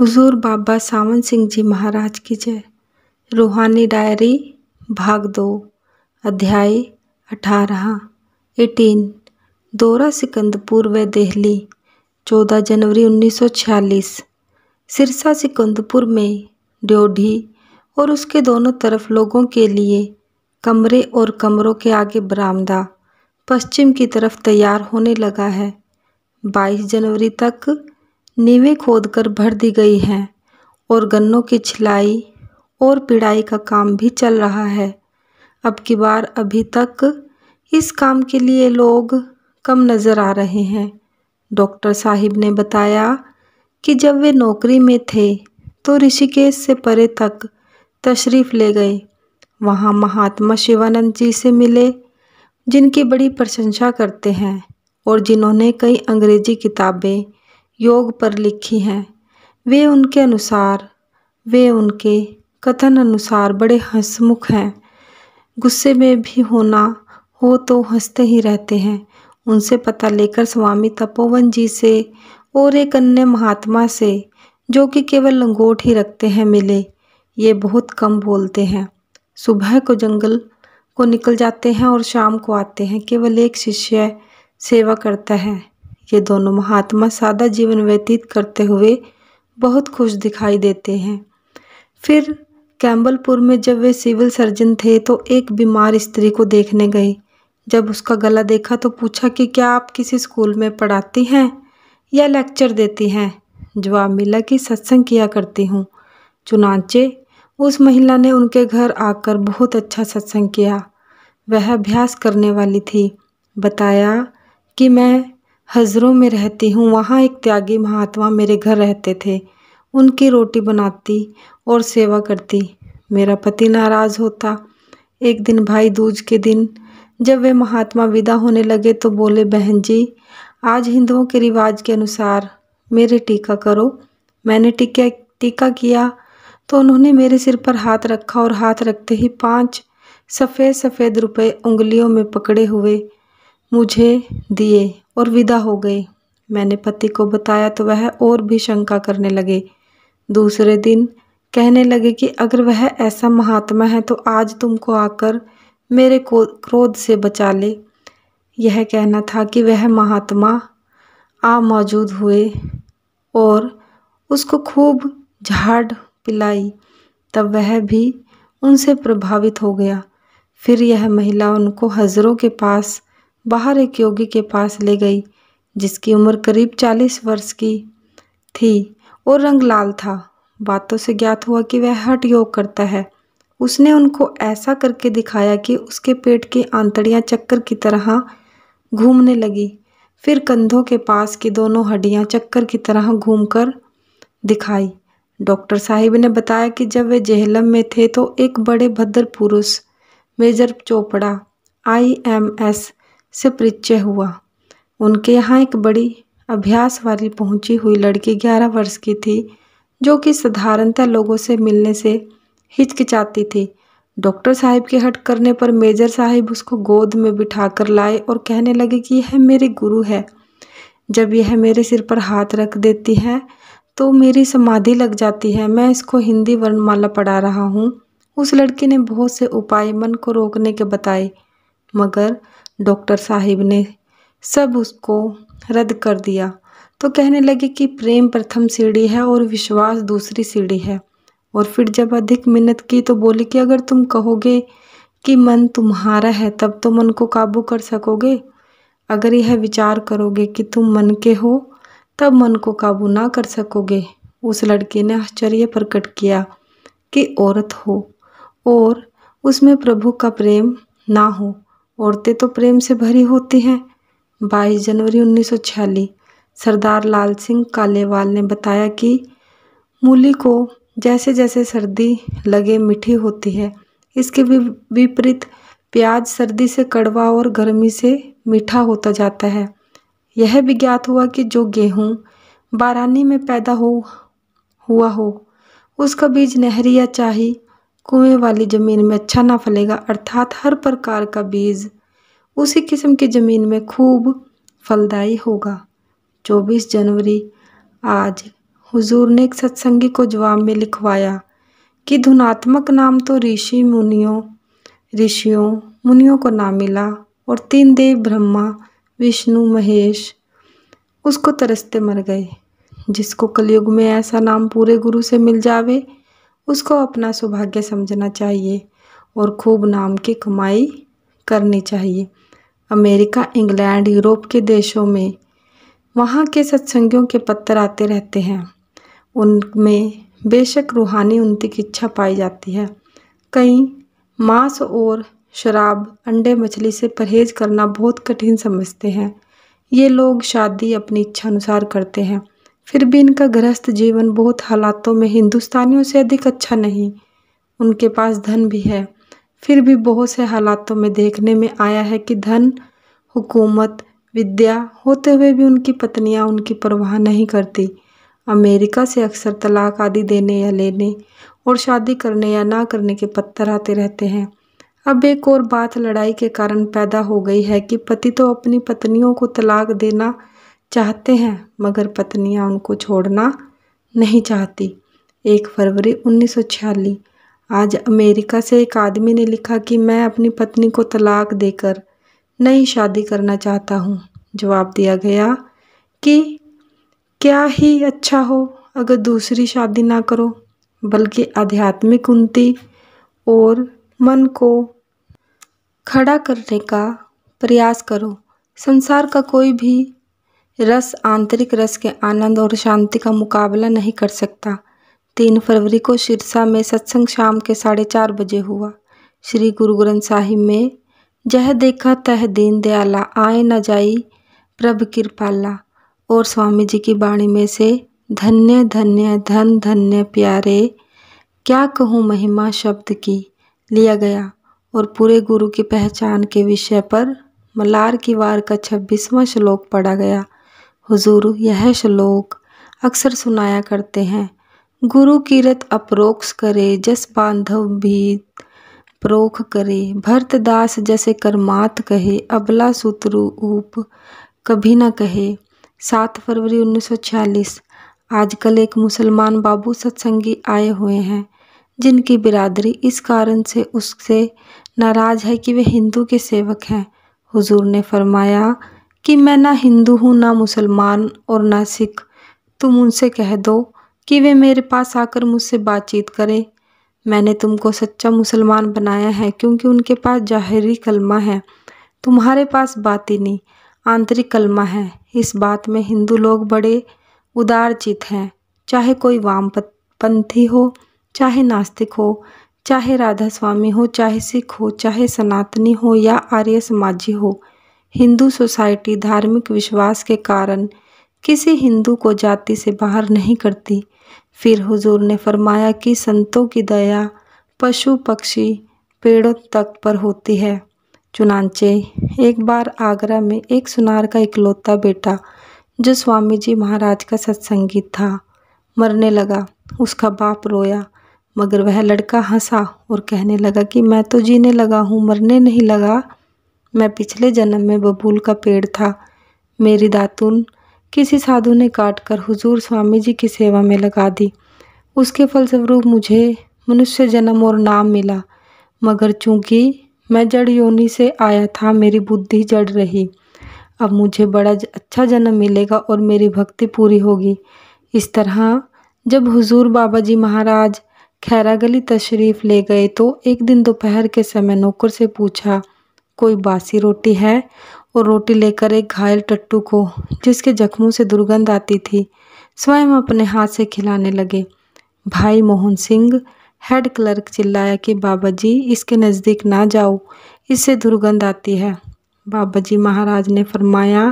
हुजूर बाबा सावन सिंह जी महाराज की जय रूहानी डायरी भाग दो अध्याय अठारह एटीन दौरा सिकंदपुर व दिल्ली चौदह जनवरी 1946 सिरसा सिकंदपुर में ड्योढ़ी और उसके दोनों तरफ लोगों के लिए कमरे और कमरों के आगे बरामदा पश्चिम की तरफ तैयार होने लगा है 22 जनवरी तक खोद खोदकर भर दी गई हैं और गन्नों की छिलाई और पिड़ाई का काम भी चल रहा है अब की बार अभी तक इस काम के लिए लोग कम नज़र आ रहे हैं डॉक्टर साहिब ने बताया कि जब वे नौकरी में थे तो ऋषिकेश से परे तक तशरीफ़ ले गए वहाँ महात्मा शिवानंद जी से मिले जिनकी बड़ी प्रशंसा करते हैं और जिन्होंने कई अंग्रेज़ी किताबें योग पर लिखी हैं वे उनके अनुसार वे उनके कथन अनुसार बड़े हंसमुख हैं गुस्से में भी होना हो तो हंसते ही रहते हैं उनसे पता लेकर स्वामी तपोवन जी से और एक अन्य महात्मा से जो कि केवल लंगोट ही रखते हैं मिले ये बहुत कम बोलते हैं सुबह को जंगल को निकल जाते हैं और शाम को आते हैं केवल एक शिष्य सेवा करता है ये दोनों महात्मा सादा जीवन व्यतीत करते हुए बहुत खुश दिखाई देते हैं फिर कैम्बलपुर में जब वे सिविल सर्जन थे तो एक बीमार स्त्री को देखने गए जब उसका गला देखा तो पूछा कि क्या आप किसी स्कूल में पढ़ाती हैं या लेक्चर देती हैं जवाब मिला कि सत्संग किया करती हूँ चुनाचे उस महिला ने उनके घर आकर बहुत अच्छा सत्संग किया वह अभ्यास करने वाली थी बताया कि मैं हज़रों में रहती हूँ वहाँ एक त्यागी महात्मा मेरे घर रहते थे उनकी रोटी बनाती और सेवा करती मेरा पति नाराज़ होता एक दिन भाई दूज के दिन जब वे महात्मा विदा होने लगे तो बोले बहन जी आज हिंदुओं के रिवाज के अनुसार मेरे टीका करो मैंने टीका टीका किया तो उन्होंने मेरे सिर पर हाथ रखा और हाथ रखते ही पांच सफ़ेद सफ़ेद रुपए उंगलियों में पकड़े हुए मुझे दिए और विदा हो गए मैंने पति को बताया तो वह और भी शंका करने लगे दूसरे दिन कहने लगे कि अगर वह ऐसा महात्मा है तो आज तुमको आकर मेरे को क्रोध से बचा ले यह कहना था कि वह महात्मा आ मौजूद हुए और उसको खूब झाड़ पिलाई तब वह भी उनसे प्रभावित हो गया फिर यह महिला उनको हज़रों के पास बाहर एक योगी के पास ले गई जिसकी उम्र करीब चालीस वर्ष की थी और रंग लाल था बातों से ज्ञात हुआ कि वह हट योग करता है उसने उनको ऐसा करके दिखाया कि उसके पेट की आंतड़ियां चक्कर की तरह घूमने लगी फिर कंधों के पास की दोनों हड्डियां चक्कर की तरह घूमकर दिखाई डॉक्टर साहिब ने बताया कि जब वे जेहलम में थे तो एक बड़े भद्र पुरुष major Chopra I M S से परिचय हुआ उनके यहाँ एक बड़ी अभ्यास वाली पहुँची हुई लड़की ग्यारह वर्ष की थी जो कि साधारणतः लोगों से मिलने से हिचकिचाती थी डॉक्टर साहब के हट करने पर मेजर साहब उसको गोद में बिठा कर लाए और कहने लगे कि यह मेरी गुरु है जब यह मेरे सिर पर हाथ रख देती है तो मेरी समाधि लग जाती है मैं इसको हिंदी वर्णमाला पढ़ा रहा हूँ उस लड़की ने बहुत से उपाय मन को रोकने के बताए मगर डॉक्टर साहिब ने सब उसको रद्द कर दिया तो कहने लगे कि प्रेम प्रथम सीढ़ी है और विश्वास दूसरी सीढ़ी है और फिर जब अधिक मिन्नत की तो बोले कि अगर तुम कहोगे कि मन तुम्हारा है तब तो मन को काबू कर सकोगे अगर यह विचार करोगे कि तुम मन के हो तब मन को काबू ना कर सकोगे उस लड़के ने आश्चर्य प्रकट किया कि औरत हो और उसमें प्रभु का प्रेम ना हो औरतें तो प्रेम से भरी होती हैं 22 जनवरी उन्नीस सरदार लाल सिंह कालेवाल ने बताया कि मूली को जैसे जैसे सर्दी लगे मीठी होती है इसके विपरीत प्याज सर्दी से कड़वा और गर्मी से मीठा होता जाता है यह भी ज्ञात हुआ कि जो गेहूँ बारानी में पैदा हो हुआ हो उसका बीज नहरी या चाही कुएं वाली ज़मीन में अच्छा ना फलेगा अर्थात हर प्रकार का बीज उसी किस्म की ज़मीन में खूब फलदायी होगा 24 जनवरी आज हुजूर ने एक सत्संगी को जवाब में लिखवाया कि धुनात्मक नाम तो ऋषि मुनियों ऋषियों मुनियों को ना मिला और तीन देव ब्रह्मा विष्णु महेश उसको तरसते मर गए जिसको कलयुग में ऐसा नाम पूरे गुरु से मिल जावे उसको अपना सौभाग्य समझना चाहिए और खूब नाम की कमाई करनी चाहिए अमेरिका इंग्लैंड यूरोप के देशों में वहाँ के सत्संगियों के पत्थर आते रहते हैं उनमें बेशक रूहानी की इच्छा पाई जाती है कई मांस और शराब अंडे मछली से परहेज करना बहुत कठिन समझते हैं ये लोग शादी अपनी इच्छा अनुसार करते हैं फिर भी इनका गृहस्थ जीवन बहुत हालातों में हिंदुस्तानियों से अधिक अच्छा नहीं उनके पास धन भी है फिर भी बहुत से हालातों में देखने में आया है कि धन हुकूमत विद्या होते हुए भी उनकी पत्नियां उनकी परवाह नहीं करती अमेरिका से अक्सर तलाक आदि देने या लेने और शादी करने या ना करने के पत्थर आते रहते हैं अब एक और बात लड़ाई के कारण पैदा हो गई है कि पति तो अपनी पत्नियों को तलाक देना चाहते हैं मगर पत्नियां उनको छोड़ना नहीं चाहती एक फरवरी उन्नीस आज अमेरिका से एक आदमी ने लिखा कि मैं अपनी पत्नी को तलाक देकर नई शादी करना चाहता हूँ जवाब दिया गया कि क्या ही अच्छा हो अगर दूसरी शादी ना करो बल्कि आध्यात्मिक उन्नति और मन को खड़ा करने का प्रयास करो संसार का कोई भी रस आंतरिक रस के आनंद और शांति का मुकाबला नहीं कर सकता तीन फरवरी को सिरसा में सत्संग शाम के साढ़े चार बजे हुआ श्री गुरु ग्रंथ साहिब में जह देखा तह दीन दयाला आए न जाई प्रभ कृपाला और स्वामी जी की वाणी में से धन्य धन्य धन धन्य प्यारे क्या कहूँ महिमा शब्द की लिया गया और पूरे गुरु की पहचान के विषय पर मलार की वार का छब्बीसवां श्लोक पढ़ा गया हुजूर यह श्लोक अक्सर सुनाया करते हैं गुरु कीरत अप्रोक्ष करे जस बांधव भी प्रोख करे भरतदास जैसे कर्मात कहे अबला सूत्रु ऊप कभी न कहे सात फरवरी 1946 आजकल एक मुसलमान बाबू सत्संगी आए हुए हैं जिनकी बिरादरी इस कारण से उससे नाराज़ है कि वे हिंदू के सेवक हैं हुजूर ने फरमाया कि मैं ना हिंदू हूँ ना मुसलमान और ना सिख तुम उनसे कह दो कि वे मेरे पास आकर मुझसे बातचीत करें मैंने तुमको सच्चा मुसलमान बनाया है क्योंकि उनके पास जाहरी कलमा है तुम्हारे पास बात ही नहीं आंतरिक कलमा है इस बात में हिंदू लोग बड़े उदारचित हैं चाहे कोई वामपंथी हो चाहे नास्तिक हो चाहे राधा स्वामी हो चाहे सिख हो चाहे सनातनी हो या आर्य समाजी हो हिंदू सोसाइटी धार्मिक विश्वास के कारण किसी हिंदू को जाति से बाहर नहीं करती फिर हुजूर ने फरमाया कि संतों की दया पशु पक्षी पेड़ों तक पर होती है चुनाचे एक बार आगरा में एक सुनार का इकलौता बेटा जो स्वामी जी महाराज का सत्संगी था मरने लगा उसका बाप रोया मगर वह लड़का हंसा और कहने लगा कि मैं तो जीने लगा हूँ मरने नहीं लगा मैं पिछले जन्म में बबूल का पेड़ था मेरी दातुन किसी साधु ने काट कर हुजूर स्वामी जी की सेवा में लगा दी उसके फलस्वरूप मुझे मनुष्य जन्म और नाम मिला मगर चूंकि मैं जड़ योनि से आया था मेरी बुद्धि जड़ रही अब मुझे बड़ा अच्छा जन्म मिलेगा और मेरी भक्ति पूरी होगी इस तरह जब हुजूर बाबा जी महाराज खैरागली तशरीफ़ ले गए तो एक दिन दोपहर के समय नौकर से पूछा कोई बासी रोटी है और रोटी लेकर एक घायल टट्टू को जिसके जख्मों से दुर्गंध आती थी स्वयं अपने हाथ से खिलाने लगे भाई मोहन सिंह हेड क्लर्क चिल्लाया कि बाबा जी इसके नज़दीक ना जाओ इससे दुर्गंध आती है बाबा जी महाराज ने फरमाया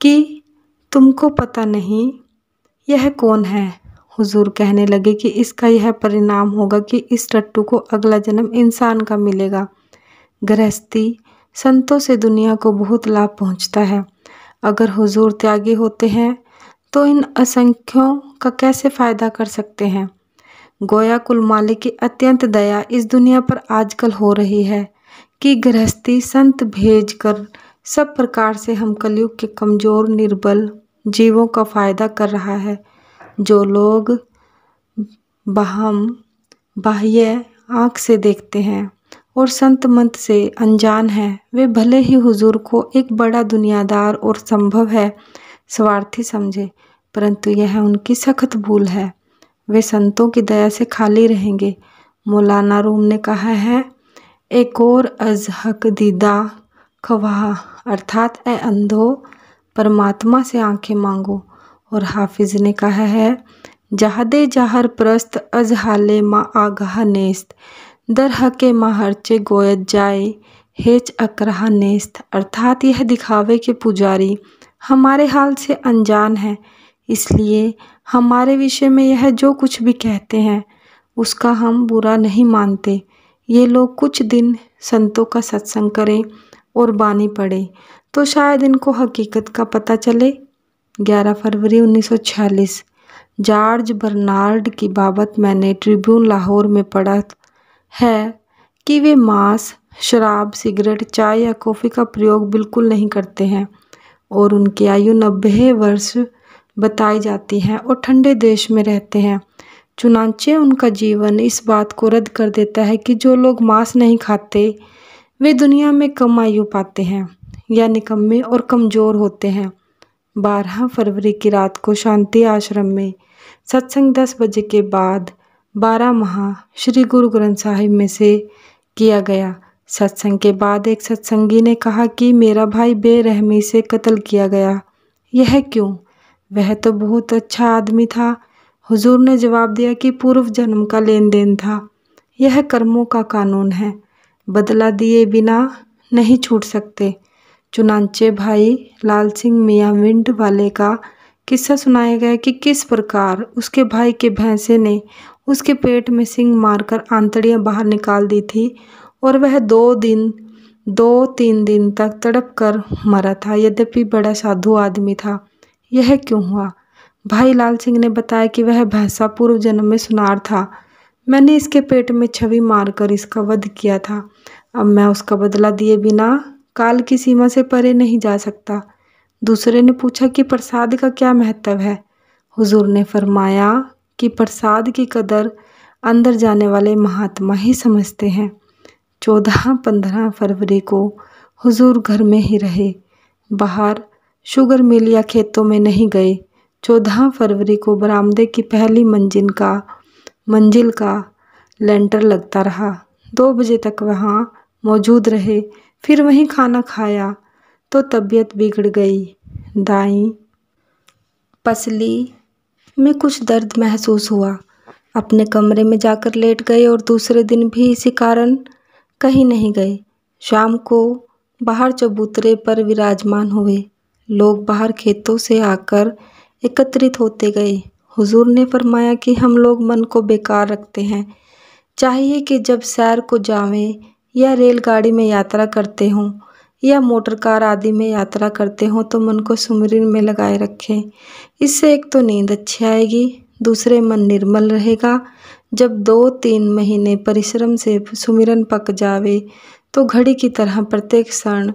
कि तुमको पता नहीं यह कौन है हुजूर कहने लगे कि इसका यह परिणाम होगा कि इस टट्टू को अगला जन्म इंसान का मिलेगा गृहस्थी संतों से दुनिया को बहुत लाभ पहुंचता है अगर हुजूर त्यागी होते हैं तो इन असंख्यों का कैसे फ़ायदा कर सकते हैं गोया कुल मालिक की अत्यंत दया इस दुनिया पर आजकल हो रही है कि गृहस्थी संत भेज कर सब प्रकार से हम कलयुग के कमज़ोर निर्बल जीवों का फ़ायदा कर रहा है जो लोग बहम बाह्य आँख से देखते हैं और संत मंत से अनजान हैं वे भले ही हुजूर को एक बड़ा दुनियादार और संभव है स्वार्थी समझे परंतु यह उनकी सख्त भूल है वे संतों की दया से खाली रहेंगे मौलाना रूम ने कहा है एक और अजहक दीदा खवाह अर्थात ए अंधो परमात्मा से आंखें मांगो और हाफिज ने कहा है जहादे जहर प्रस्त अजहाले मा आगाह नेस्त दर हके महर्चे गोयत जाए हेच अकरहा नेस्त अर्थात यह दिखावे के पुजारी हमारे हाल से अनजान है इसलिए हमारे विषय में यह जो कुछ भी कहते हैं उसका हम बुरा नहीं मानते ये लोग कुछ दिन संतों का सत्संग करें और बानी पड़े तो शायद इनको हकीकत का पता चले 11 फरवरी 1946 जॉर्ज बर्नार्ड की बाबत मैंने ट्रिब्यून लाहौर में पढ़ा है कि वे मांस शराब सिगरेट चाय या कॉफ़ी का प्रयोग बिल्कुल नहीं करते हैं और उनकी आयु नब्बे वर्ष बताई जाती है और ठंडे देश में रहते हैं चुनाचे उनका जीवन इस बात को रद्द कर देता है कि जो लोग मांस नहीं खाते वे दुनिया में कम आयु पाते हैं या निकम्मे और कमज़ोर होते हैं बारह फरवरी की रात को शांति आश्रम में सत्संग दस बजे के बाद बारह माह श्री गुरु ग्रंथ साहिब में से किया गया सत्संग के बाद एक सत्संगी ने कहा कि मेरा भाई बेरहमी से कत्ल किया गया यह क्यों वह तो बहुत अच्छा आदमी था हुजूर ने जवाब दिया कि पूर्व जन्म का लेन देन था यह कर्मों का कानून है बदला दिए बिना नहीं छूट सकते चुनाचे भाई लाल सिंह मियाँ विंड वाले का किस्सा सुनाया गया कि किस प्रकार उसके भाई के भैंसे ने उसके पेट में सिंग मारकर आंतड़ियां बाहर निकाल दी थी और वह दो दिन दो तीन दिन तक तड़प कर मरा था यद्यपि बड़ा साधु आदमी था यह क्यों हुआ भाई लाल सिंह ने बताया कि वह भैंसा पूर्व जन्म में सुनार था मैंने इसके पेट में छवि मारकर इसका वध किया था अब मैं उसका बदला दिए बिना काल की सीमा से परे नहीं जा सकता दूसरे ने पूछा कि प्रसाद का क्या महत्व है हुजूर ने फरमाया कि प्रसाद की कदर अंदर जाने वाले महात्मा ही समझते हैं चौदह पंद्रह फरवरी को हुजूर घर में ही रहे बाहर शुगर मिल या खेतों में नहीं गए चौदह फरवरी को बरामदे की पहली मंजिल का मंजिल का लेंटर लगता रहा दो बजे तक वहाँ मौजूद रहे फिर वहीं खाना खाया तो तबीयत बिगड़ गई दाई पसली में कुछ दर्द महसूस हुआ अपने कमरे में जाकर लेट गए और दूसरे दिन भी इसी कारण कहीं नहीं गए शाम को बाहर चबूतरे पर विराजमान हुए लोग बाहर खेतों से आकर एकत्रित होते गए हुजूर ने फरमाया कि हम लोग मन को बेकार रखते हैं चाहिए कि जब सैर को जावें या रेलगाड़ी में यात्रा करते हों या मोटर कार आदि में यात्रा करते हों तो मन को सुमरिन में लगाए रखें इससे एक तो नींद अच्छी आएगी दूसरे मन निर्मल रहेगा जब दो तीन महीने परिश्रम से सुमिरन पक जावे तो घड़ी की तरह प्रत्येक क्षण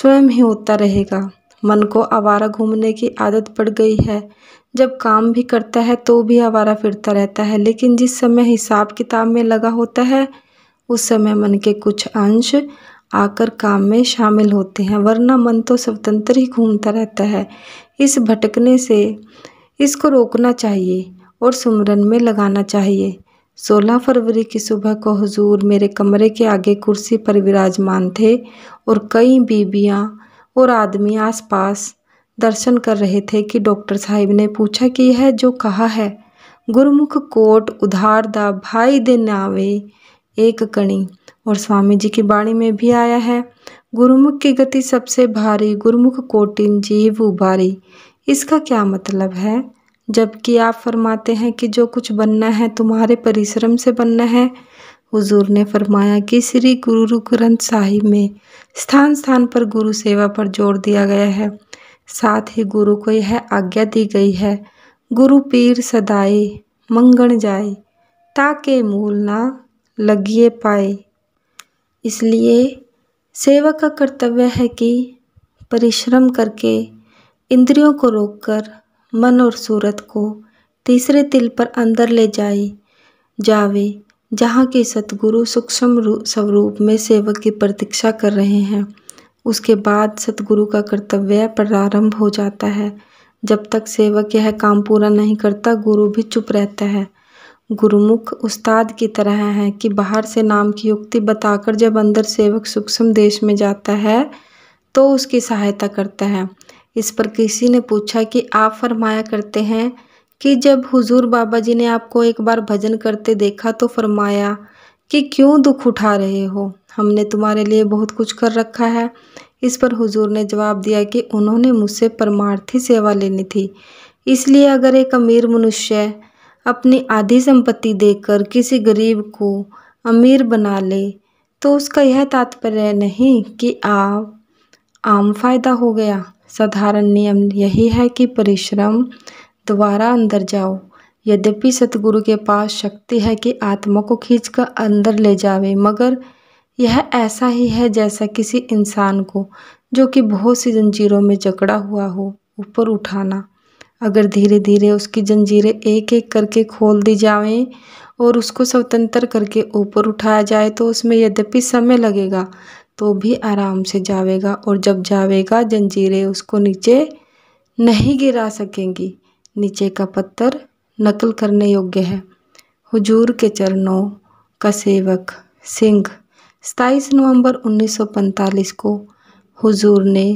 स्वयं ही होता रहेगा मन को आवारा घूमने की आदत पड़ गई है जब काम भी करता है तो भी आवारा फिरता रहता है लेकिन जिस समय हिसाब किताब में लगा होता है उस समय मन के कुछ अंश आकर काम में शामिल होते हैं वरना मन तो स्वतंत्र ही घूमता रहता है इस भटकने से इसको रोकना चाहिए और सुमरन में लगाना चाहिए 16 फरवरी की सुबह को हुजूर मेरे कमरे के आगे कुर्सी पर विराजमान थे और कई बीबियां और आदमी आसपास दर्शन कर रहे थे कि डॉक्टर साहिब ने पूछा कि यह जो कहा है गुरमुख कोट उधार दा भाई दे नावे एक कणी और स्वामी जी की बाणी में भी आया है गुरुमुख की गति सबसे भारी गुरुमुख कोटिन जीव उभारी इसका क्या मतलब है जबकि आप फरमाते हैं कि जो कुछ बनना है तुम्हारे परिश्रम से बनना है हुजूर ने फरमाया कि श्री गुरु ग्रंथ साहिब में स्थान स्थान पर गुरु सेवा पर जोर दिया गया है साथ ही गुरु को यह आज्ञा दी गई है गुरु पीर सदाए मंगण जाए ताके मूल ना लगिए पाए इसलिए सेवक का कर्तव्य है कि परिश्रम करके इंद्रियों को रोककर मन और सूरत को तीसरे तिल पर अंदर ले जाए जावे जहाँ के सतगुरु सूक्ष्म स्वरूप में सेवक की प्रतीक्षा कर रहे हैं उसके बाद सतगुरु का कर्तव्य प्रारंभ हो जाता है जब तक सेवक यह काम पूरा नहीं करता गुरु भी चुप रहता है गुरुमुख उस्ताद की तरह हैं कि बाहर से नाम की युक्ति बताकर जब अंदर सेवक सूक्ष्म देश में जाता है तो उसकी सहायता करता है इस पर किसी ने पूछा कि आप फरमाया करते हैं कि जब हुजूर बाबा जी ने आपको एक बार भजन करते देखा तो फरमाया कि क्यों दुख उठा रहे हो हमने तुम्हारे लिए बहुत कुछ कर रखा है इस पर हुजूर ने जवाब दिया कि उन्होंने मुझसे परमार्थी सेवा लेनी थी इसलिए अगर एक अमीर मनुष्य अपनी आधी संपत्ति देकर किसी गरीब को अमीर बना ले तो उसका यह तात्पर्य नहीं कि आप आम फायदा हो गया साधारण नियम यही है कि परिश्रम द्वारा अंदर जाओ यद्यपि सतगुरु के पास शक्ति है कि आत्मा को खींचकर अंदर ले जावे मगर यह ऐसा ही है जैसा किसी इंसान को जो कि बहुत सी जंजीरों में जकड़ा हुआ हो ऊपर उठाना अगर धीरे धीरे उसकी जंजीरें एक एक करके खोल दी जाएं और उसको स्वतंत्र करके ऊपर उठाया जाए तो उसमें यद्यपि समय लगेगा तो भी आराम से जावेगा और जब जावेगा जंजीरें उसको नीचे नहीं गिरा सकेंगी नीचे का पत्थर नकल करने योग्य है हुजूर के चरणों का सेवक सिंह सताईस नवंबर 1945 को हुजूर ने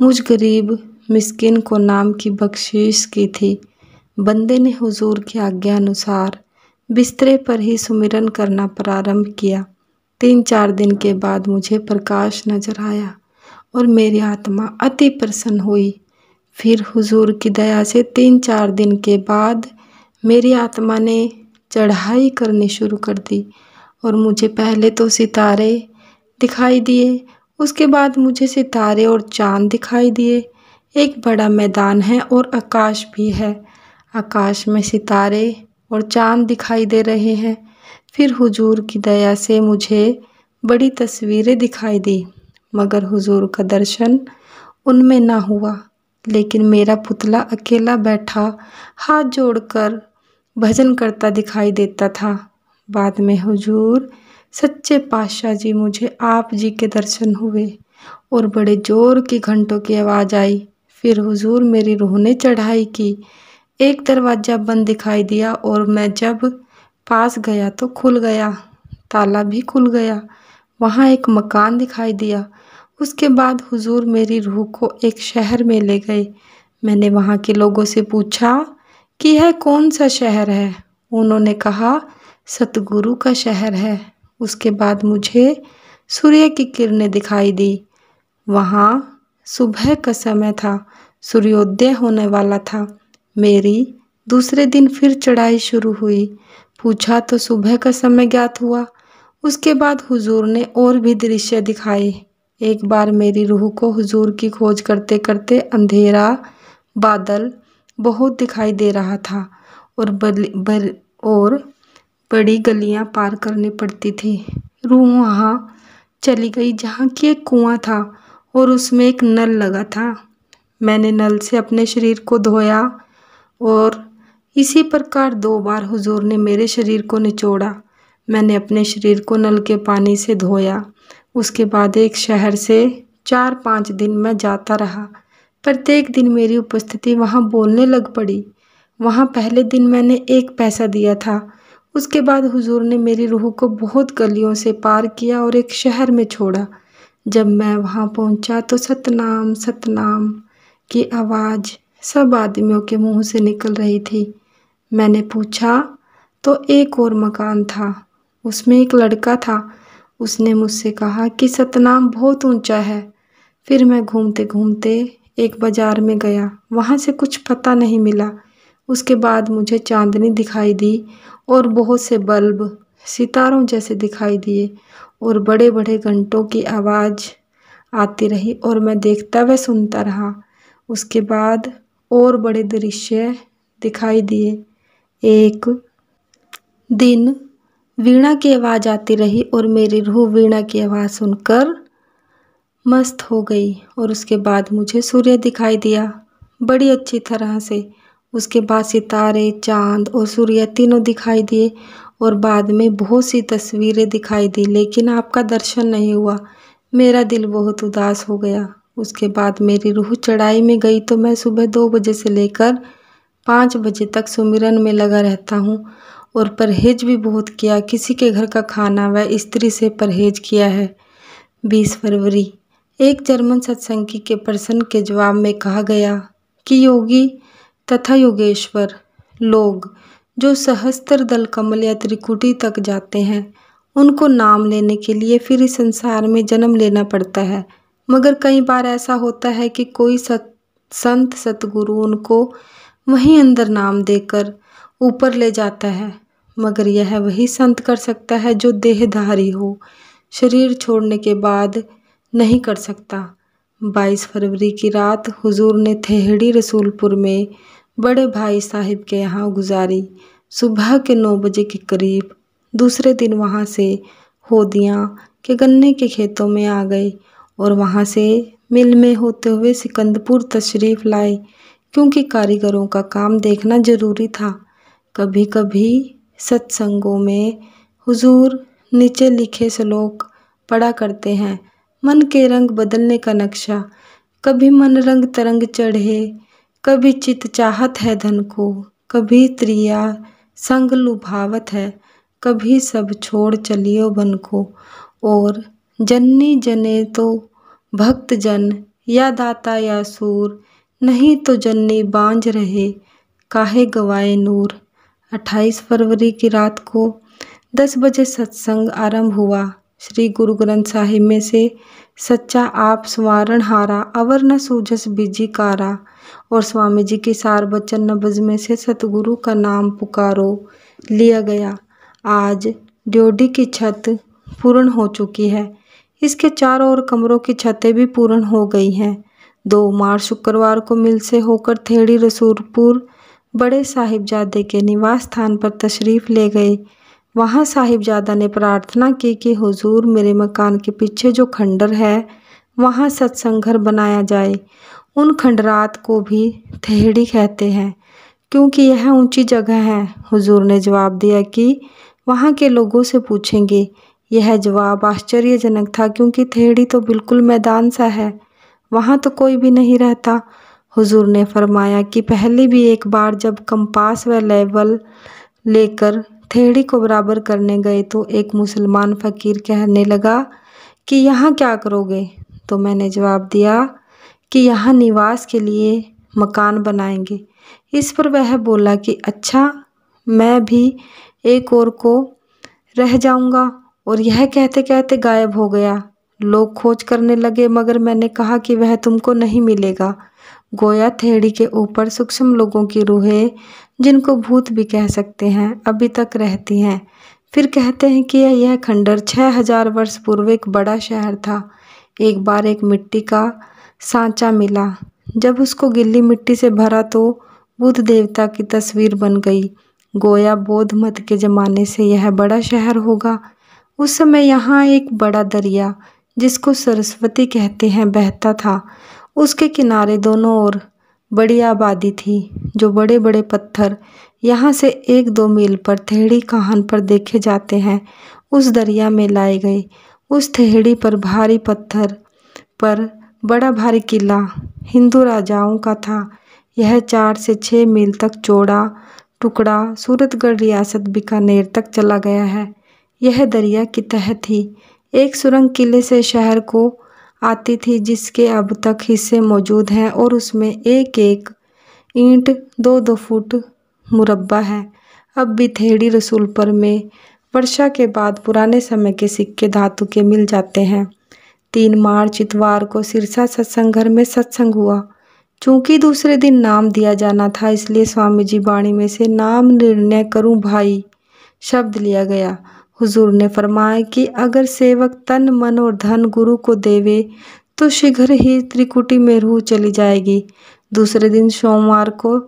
मुझ गरीब मिस्किन को नाम की बख्शीश की थी बंदे ने हुजूर की आज्ञा अनुसार बिस्तरे पर ही सुमिरन करना प्रारंभ किया तीन चार दिन के बाद मुझे प्रकाश नजर आया और मेरी आत्मा अति प्रसन्न हुई फिर हुजूर की दया से तीन चार दिन के बाद मेरी आत्मा ने चढ़ाई करनी शुरू कर दी और मुझे पहले तो सितारे दिखाई दिए उसके बाद मुझे सितारे और चांद दिखाई दिए एक बड़ा मैदान है और आकाश भी है आकाश में सितारे और चांद दिखाई दे रहे हैं फिर हुजूर की दया से मुझे बड़ी तस्वीरें दिखाई दी मगर हुजूर का दर्शन उनमें ना हुआ लेकिन मेरा पुतला अकेला बैठा हाथ जोड़कर भजन करता दिखाई देता था बाद में हुजूर सच्चे पातशाह जी मुझे आप जी के दर्शन हुए और बड़े ज़ोर की घंटों की आवाज़ आई फिर हुजूर मेरी रूह ने चढ़ाई की एक दरवाज़ा बंद दिखाई दिया और मैं जब पास गया तो खुल गया ताला भी खुल गया वहाँ एक मकान दिखाई दिया उसके बाद हुजूर मेरी रूह को एक शहर में ले गए मैंने वहाँ के लोगों से पूछा कि यह कौन सा शहर है उन्होंने कहा सतगुरु का शहर है उसके बाद मुझे सूर्य की किरणें दिखाई दी वहाँ सुबह का समय था सूर्योदय होने वाला था मेरी दूसरे दिन फिर चढ़ाई शुरू हुई पूछा तो सुबह का समय ज्ञात हुआ उसके बाद हुजूर ने और भी दृश्य दिखाए एक बार मेरी रूह को हुजूर की खोज करते करते अंधेरा बादल बहुत दिखाई दे रहा था और बल, बल और बड़ी गलियां पार करनी पड़ती थी रूह वहाँ चली गई जहाँ की एक कुआँ था और उसमें एक नल लगा था मैंने नल से अपने शरीर को धोया और इसी प्रकार दो बार हुजूर ने मेरे शरीर को निचोड़ा मैंने अपने शरीर को नल के पानी से धोया उसके बाद एक शहर से चार पाँच दिन मैं जाता रहा प्रत्येक दिन मेरी उपस्थिति वहाँ बोलने लग पड़ी वहाँ पहले दिन मैंने एक पैसा दिया था उसके बाद हुजूर ने मेरी रूह को बहुत गलियों से पार किया और एक शहर में छोड़ा जब मैं वहाँ पहुँचा तो सतनाम सतनाम की आवाज़ सब आदमियों के मुंह से निकल रही थी मैंने पूछा तो एक और मकान था उसमें एक लड़का था उसने मुझसे कहा कि सतनाम बहुत ऊंचा है फिर मैं घूमते घूमते एक बाज़ार में गया वहाँ से कुछ पता नहीं मिला उसके बाद मुझे चांदनी दिखाई दी और बहुत से बल्ब सितारों जैसे दिखाई दिए और बड़े बड़े घंटों की आवाज़ आती रही और मैं देखता व सुनता रहा उसके बाद और बड़े दृश्य दिखाई दिए एक दिन वीणा की आवाज़ आती रही और मेरी रूह वीणा की आवाज़ सुनकर मस्त हो गई और उसके बाद मुझे सूर्य दिखाई दिया बड़ी अच्छी तरह से उसके बाद सितारे चांद और सूर्य तीनों दिखाई दिए और बाद में बहुत सी तस्वीरें दिखाई दी लेकिन आपका दर्शन नहीं हुआ मेरा दिल बहुत उदास हो गया उसके बाद मेरी रूह चढ़ाई में गई तो मैं सुबह दो बजे से लेकर पाँच बजे तक सुमिरन में लगा रहता हूँ और परहेज भी बहुत किया किसी के घर का खाना व स्त्री से परहेज किया है बीस फरवरी एक जर्मन सत्संगी के प्रश्न के जवाब में कहा गया कि योगी तथा योगेश्वर लोग जो सहस्त्र दल कमल या त्रिकुटी तक जाते हैं उनको नाम लेने के लिए फिर इस संसार में जन्म लेना पड़ता है मगर कई बार ऐसा होता है कि कोई सत संत सतगुरु उनको वहीं अंदर नाम देकर ऊपर ले जाता है मगर यह वही संत कर सकता है जो देहधारी हो शरीर छोड़ने के बाद नहीं कर सकता 22 फरवरी की रात हुजूर ने थेहड़ी रसूलपुर में बड़े भाई साहिब के यहाँ गुजारी सुबह के नौ बजे के करीब दूसरे दिन वहाँ से होदियाँ के गन्ने के खेतों में आ गए और वहाँ से मिल में होते हुए सिकंदपुर तशरीफ़ लाए क्योंकि कारीगरों का काम देखना ज़रूरी था कभी कभी सत्संगों में हुजूर नीचे लिखे श्लोक पढ़ा करते हैं मन के रंग बदलने का नक्शा कभी मन रंग तरंग चढ़े कभी चित चाहत है धन को कभी त्रिया संग लुभावत है कभी सब छोड़ चलियो बन को और जन्नी जने तो भक्त जन या दाता या सूर नहीं तो जन्नी बांझ रहे काहे गवाए नूर 28 फरवरी की रात को 10 बजे सत्संग आरंभ हुआ श्री गुरु ग्रंथ साहिब में से सच्चा आप स्वरण हारा अवर न सूझस बिजी कारा और स्वामी जी के सार बच्चन नब्ज में से सतगुरु का नाम पुकारो लिया गया आज ड्योडी की छत पूर्ण हो चुकी है इसके चारों ओर कमरों की छतें भी पूर्ण हो गई हैं दो मार्च शुक्रवार को मिल से होकर थेड़ी रसूरपुर बड़े साहिबजादे के निवास स्थान पर तशरीफ़ ले गए वहाँ साहिबजादा ने प्रार्थना की कि हुजूर मेरे मकान के पीछे जो खंडर है वहाँ सत्संग घर बनाया जाए उन खंडरात को भी थेहड़ी कहते हैं क्योंकि यह ऊंची जगह है हुजूर ने जवाब दिया कि वहाँ के लोगों से पूछेंगे यह जवाब आश्चर्यजनक था क्योंकि थेहड़ी तो बिल्कुल मैदान सा है वहाँ तो कोई भी नहीं रहता हुजूर ने फरमाया कि पहले भी एक बार जब कंपास व लेवल लेकर थेड़ी को बराबर करने गए तो एक मुसलमान फ़कीर कहने लगा कि यहाँ क्या करोगे तो मैंने जवाब दिया कि यहाँ निवास के लिए मकान बनाएंगे इस पर वह बोला कि अच्छा मैं भी एक और को रह जाऊंगा और यह कहते कहते गायब हो गया लोग खोज करने लगे मगर मैंने कहा कि वह तुमको नहीं मिलेगा गोया थेड़ी के ऊपर सूक्ष्म लोगों की रूहें जिनको भूत भी कह सकते हैं अभी तक रहती हैं फिर कहते हैं कि यह खंडर छः हजार वर्ष पूर्व एक बड़ा शहर था एक बार एक मिट्टी का सांचा मिला जब उसको गिल्ली मिट्टी से भरा तो बुद्ध देवता की तस्वीर बन गई गोया बौद्ध मत के ज़माने से यह बड़ा शहर होगा उस समय यहाँ एक बड़ा दरिया जिसको सरस्वती कहते हैं बहता था उसके किनारे दोनों ओर बड़ी आबादी थी जो बड़े बड़े पत्थर यहाँ से एक दो मील पर थेहड़ी कहान पर देखे जाते हैं उस दरिया में लाए गए उस थेहड़ी पर भारी पत्थर पर बड़ा भारी किला हिंदू राजाओं का था यह चार से छः मील तक चौड़ा टुकड़ा सूरतगढ़ रियासत बीकानेर तक चला गया है यह दरिया की तह थी एक सुरंग किले से शहर को आती थी जिसके अब तक हिस्से मौजूद हैं और उसमें एक एक ईंट दो दो फुट मुरबा है अब भी थेड़ी रसूलपुर में वर्षा के बाद पुराने समय के सिक्के धातु के मिल जाते हैं तीन मार्च इतवार को सिरसा सत्संग घर में सत्संग हुआ चूंकि दूसरे दिन नाम दिया जाना था इसलिए स्वामी जी वाणी में से नाम निर्णय करूं भाई शब्द लिया गया हुजूर ने फरमाया कि अगर सेवक तन मन और धन गुरु को देवे तो शीघ्र ही त्रिकुटी में रूह चली जाएगी दूसरे दिन सोमवार को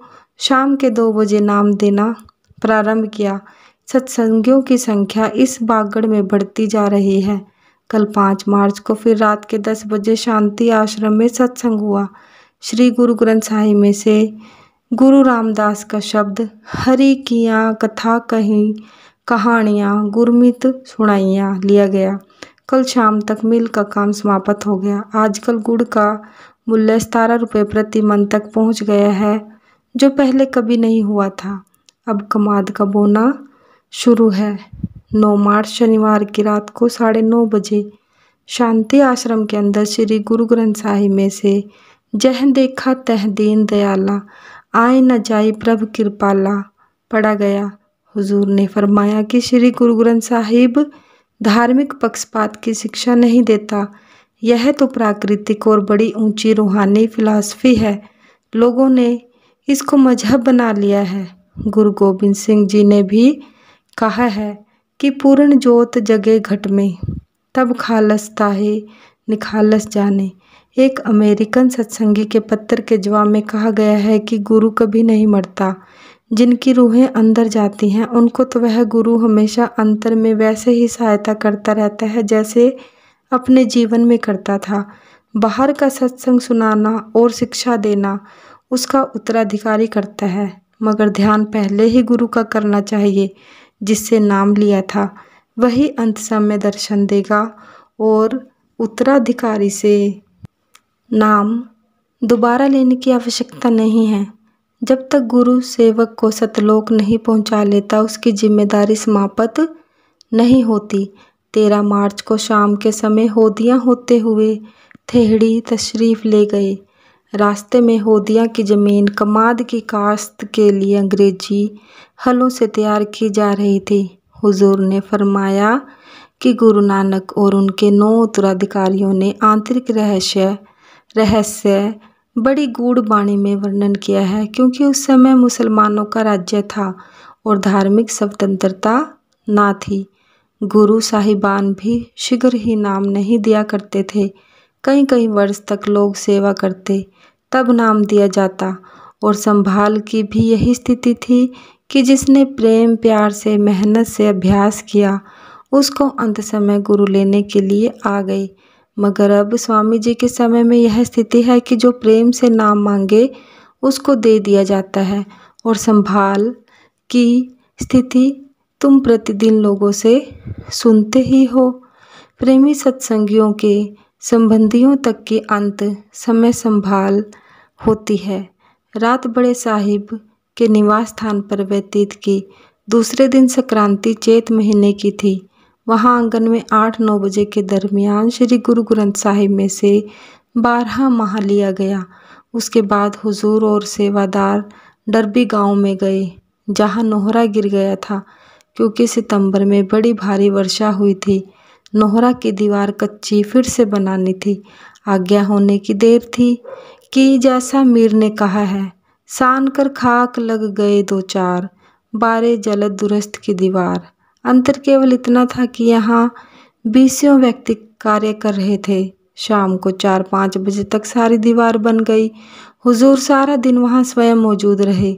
शाम के दो बजे नाम देना प्रारंभ किया सत्संगियों की संख्या इस बागड़ में बढ़ती जा रही है कल पाँच मार्च को फिर रात के दस बजे शांति आश्रम में सत्संग हुआ श्री गुरु ग्रंथ साहिब में से गुरु रामदास का शब्द हरि किया कथा कहीं कहानियाँ गुरमित सुनाइयाँ लिया गया कल शाम तक मिल का काम समाप्त हो गया आजकल गुड़ का मूल्य सतारह रुपये प्रति मन तक पहुँच गया है जो पहले कभी नहीं हुआ था अब कमाद का बोना शुरू है नौ मार्च शनिवार की रात को साढ़े नौ बजे शांति आश्रम के अंदर श्री गुरु ग्रंथ साहिब में से जह देखा तह दीन दयाला आए न जाई प्रभ कृपाला पढ़ा गया हुजूर ने फरमाया कि श्री गुरु ग्रंथ साहिब धार्मिक पक्षपात की शिक्षा नहीं देता यह तो प्राकृतिक और बड़ी ऊंची रूहानी फिलासफी है लोगों ने इसको मजहब बना लिया है गुरु गोबिंद सिंह जी ने भी कहा है कि पूर्ण जोत जगे घट में तब खालस ताहे निखालस जाने एक अमेरिकन सत्संगी के पत्र के जवाब में कहा गया है कि गुरु कभी नहीं मरता जिनकी रूहें अंदर जाती हैं उनको तो वह गुरु हमेशा अंतर में वैसे ही सहायता करता रहता है जैसे अपने जीवन में करता था बाहर का सत्संग सुनाना और शिक्षा देना उसका उत्तराधिकारी करता है मगर ध्यान पहले ही गुरु का करना चाहिए जिससे नाम लिया था वही अंत समय दर्शन देगा और उत्तराधिकारी से नाम दोबारा लेने की आवश्यकता नहीं है जब तक गुरु सेवक को सतलोक नहीं पहुंचा लेता उसकी जिम्मेदारी समाप्त नहीं होती तेरह मार्च को शाम के समय होदियाँ होते हुए थेहड़ी तशरीफ़ ले गए रास्ते में होदियाँ की ज़मीन कमाद की काश्त के लिए अंग्रेजी हलों से तैयार की जा रही थी हुजूर ने फरमाया कि गुरु नानक और उनके नौ उत्तराधिकारियों ने आंतरिक रहस्य रहस्य बड़ी गूढ़ बाणी में वर्णन किया है क्योंकि उस समय मुसलमानों का राज्य था और धार्मिक स्वतंत्रता ना थी गुरु साहिबान भी शीघ्र ही नाम नहीं दिया करते थे कई कई वर्ष तक लोग सेवा करते तब नाम दिया जाता और संभाल की भी यही स्थिति थी कि जिसने प्रेम प्यार से मेहनत से अभ्यास किया उसको अंत समय गुरु लेने के लिए आ गई मगर अब स्वामी जी के समय में यह स्थिति है कि जो प्रेम से नाम मांगे उसको दे दिया जाता है और संभाल की स्थिति तुम प्रतिदिन लोगों से सुनते ही हो प्रेमी सत्संगियों के संबंधियों तक के अंत समय संभाल होती है रात बड़े साहिब के निवास स्थान पर व्यतीत की दूसरे दिन संक्रांति चैत महीने की थी वहां आंगन में आठ नौ बजे के दरमियान श्री गुरु ग्रंथ साहिब में से बारह माह लिया गया उसके बाद हुजूर और सेवादार डरबी गांव में गए जहां नोहरा गिर गया था क्योंकि सितंबर में बड़ी भारी वर्षा हुई थी नोहरा की दीवार कच्ची फिर से बनानी थी आज्ञा होने की देर थी कि जैसा मीर ने कहा है सान कर खाक लग गए दो चार बारे जलद दुरुस्त की दीवार अंतर केवल इतना था कि यहाँ बीसों व्यक्ति कार्य कर रहे थे शाम को चार पाँच बजे तक सारी दीवार बन गई हुजूर सारा दिन वहाँ स्वयं मौजूद रहे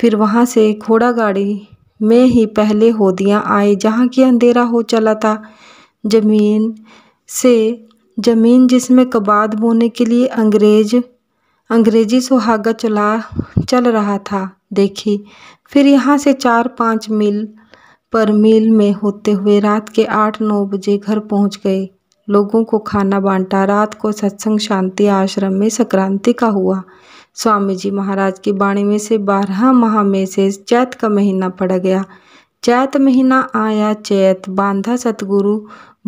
फिर वहाँ से घोड़ा गाड़ी में ही पहले होदियाँ आए जहाँ की अंधेरा हो चला था जमीन से जमीन जिसमें कबाद बोने के लिए अंग्रेज अंग्रेजी सुहागा चला चल रहा था देखी फिर यहाँ से चार पाँच मील पर मिल में होते हुए रात के आठ नौ बजे घर पहुंच गए लोगों को खाना बांटा रात को सत्संग शांति आश्रम में संक्रांति का हुआ स्वामी जी महाराज की बाणी में से बारह माह में से चैत का महीना पड़ गया चैत महीना आया चैत बांधा सतगुरु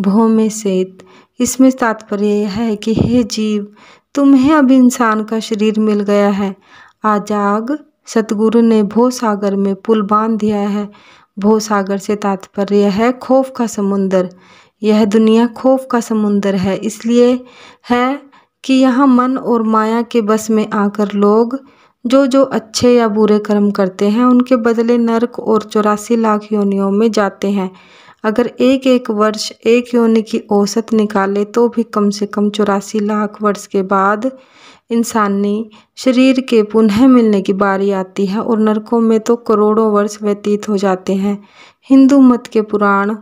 भो में सेत इसमें तात्पर्य यह है कि हे जीव तुम्हें अब इंसान का शरीर मिल गया है आजाग सतगुरु ने भो सागर में पुल बांध दिया है भोसागर से तात्पर्य है खौफ का समुंदर यह दुनिया खौफ का समुंदर है इसलिए है कि यहाँ मन और माया के बस में आकर लोग जो जो अच्छे या बुरे कर्म करते हैं उनके बदले नरक और चौरासी लाख योनियों में जाते हैं अगर एक एक वर्ष एक योनि की औसत निकाले तो भी कम से कम चौरासी लाख वर्ष के बाद इंसानी शरीर के पुनः मिलने की बारी आती है और नरकों में तो करोड़ों वर्ष व्यतीत हो जाते हैं हिंदू मत के पुराण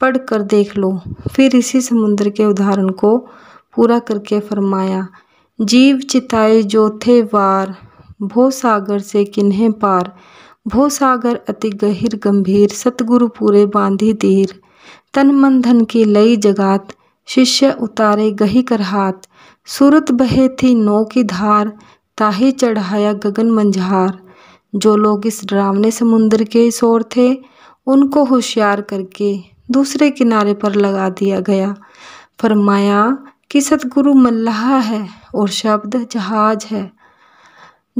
पढ़ कर देख लो फिर इसी समुद्र के उदाहरण को पूरा करके फरमाया जीव चिताए जो थे वार भो सागर से किन्हें पार भो सागर अति गहिर गंभीर सतगुरु पूरे बांधी धीर तन मन धन की लई जगात शिष्य उतारे गही कर हाथ सूरत बहे थी नौ की धार ताही चढ़ाया गगन मंझार जो लोग इस डरावने समुंदर के इस ओर थे उनको होशियार करके दूसरे किनारे पर लगा दिया गया फरमाया कि सतगुरु मल्लाह है और शब्द जहाज है